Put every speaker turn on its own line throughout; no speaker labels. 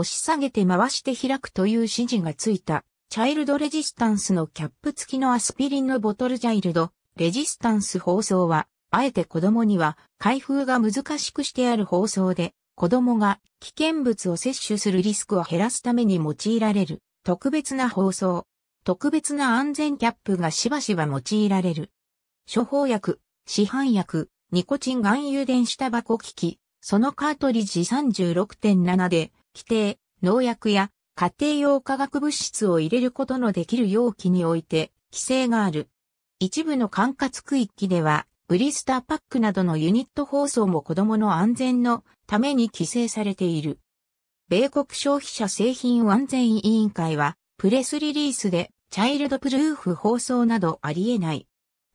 押し下げて回して開くという指示がついた、チャイルドレジスタンスのキャップ付きのアスピリンのボトルチャイルド、レジスタンス包装は、あえて子供には開封が難しくしてある包装で、子供が危険物を摂取するリスクを減らすために用いられる特別な包装。特別な安全キャップがしばしば用いられる。処方薬、市販薬、ニコチン含有電子タバコ機器、そのカートリッジ36.7で、規定、農薬や家庭用化学物質を入れることのできる容器において規制がある。一部の管轄区域では、ブリスターパックなどのユニット包装も子供の安全のために規制されている。米国消費者製品安全委員会は、プレスリリースで、チャイルドプルーフ包装などあり得ない。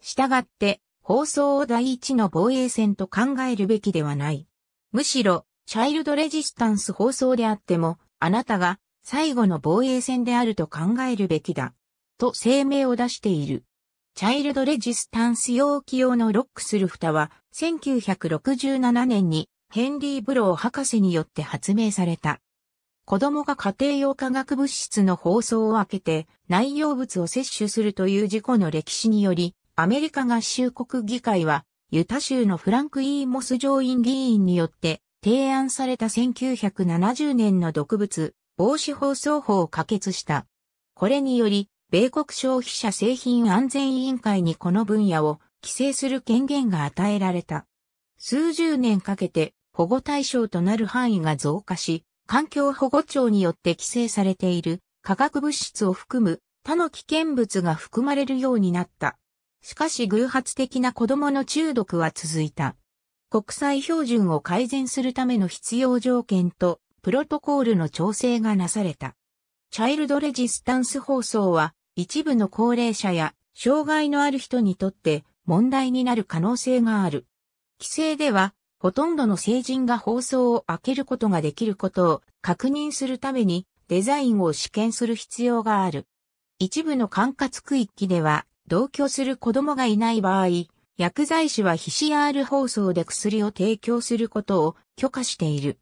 したがって、包装を第一の防衛線と考えるべきではない。むしろ、チャイルドレジスタンス放送であっても、あなたが最後の防衛戦であると考えるべきだ。と声明を出している。チャイルドレジスタンス容器用のロックする蓋は、1967年にヘンリー・ブロー博士によって発明された。子供が家庭用化学物質の包装を開けて内容物を摂取するという事故の歴史により、アメリカ合衆国議会は、ユタ州のフランク・イー・モス上院議員によって、提案された1970年の毒物防止放送法を可決した。これにより、米国消費者製品安全委員会にこの分野を規制する権限が与えられた。数十年かけて保護対象となる範囲が増加し、環境保護庁によって規制されている化学物質を含む他の危険物が含まれるようになった。しかし偶発的な子供の中毒は続いた。国際標準を改善するための必要条件とプロトコールの調整がなされた。チャイルドレジスタンス放送は一部の高齢者や障害のある人にとって問題になる可能性がある。規制ではほとんどの成人が放送を開けることができることを確認するためにデザインを試験する必要がある。一部の管轄区域では同居する子供がいない場合、薬剤師は非 CR 放送で薬を提供することを許可している。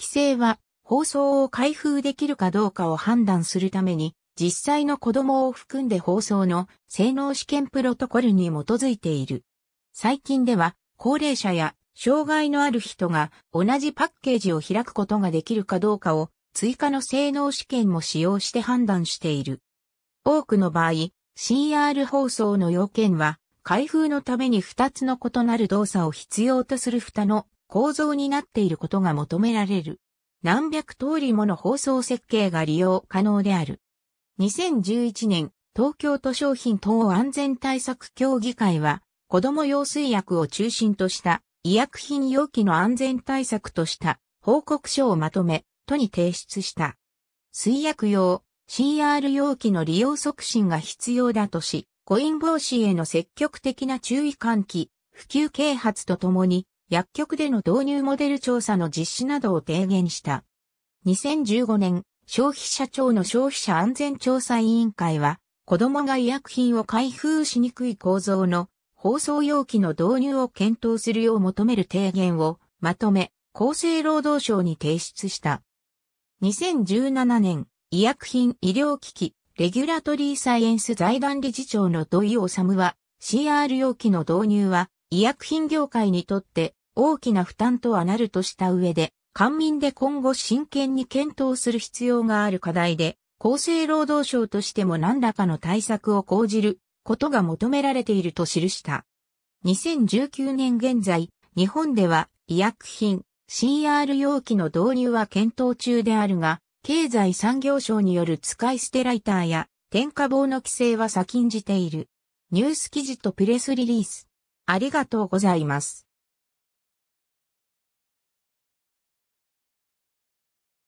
規制は放送を開封できるかどうかを判断するために、実際の子供を含んで放送の性能試験プロトコルに基づいている。最近では、高齢者や障害のある人が同じパッケージを開くことができるかどうかを追加の性能試験も使用して判断している。多くの場合、CR 放送の要件は開封のために2つの異なる動作を必要とする蓋の構造になっていることが求められる。何百通りもの包装設計が利用可能である。2011年、東京都商品等安全対策協議会は、子供用水薬を中心とした医薬品容器の安全対策とした報告書をまとめ、都に提出した。水薬用、CR 容器の利用促進が必要だとし、コイン防止への積極的な注意喚起、普及啓発とともに、薬局での導入モデル調査の実施などを提言した。2015年、消費者庁の消費者安全調査委員会は、子供が医薬品を開封しにくい構造の包装容器の導入を検討するよう求める提言をまとめ、厚生労働省に提出した。2017年、医薬品医療機器、レギュラトリーサイエンス財団理事長の土井治は、CR 容器の導入は、医薬品業界にとって大きな負担とはなるとした上で、官民で今後真剣に検討する必要がある課題で、厚生労働省としても何らかの対策を講じることが求められていると記した。2019年現在、日本では医薬品、CR 容器の導入は検討中であるが、経済産業省による使い捨てライターや添加棒の規制は先んじている。ニュース記事とプレスリリース。ありがとうございます。